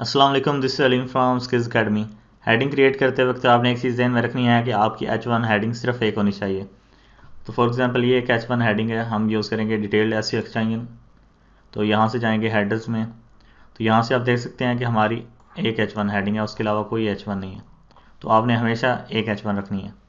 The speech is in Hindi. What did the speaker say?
Aslam this Aleem from skills academy heading create करते वक्त आपने एक चीज़ ध्यान में रखनी है कि आपकी एच वन हेडिंग सिर्फ एक होनी चाहिए तो फॉर एग्जांपल ये एक एच वन हेडिंग है हम यूज़ करेंगे डिटेल्ड एस एक्सटेंशन तो यहाँ से जाएंगे हेडर्स में तो यहाँ से आप देख सकते हैं कि हमारी एक एच वन हेडिंग है उसके अलावा कोई एच वन नहीं है तो आपने हमेशा एक एच वन रखनी है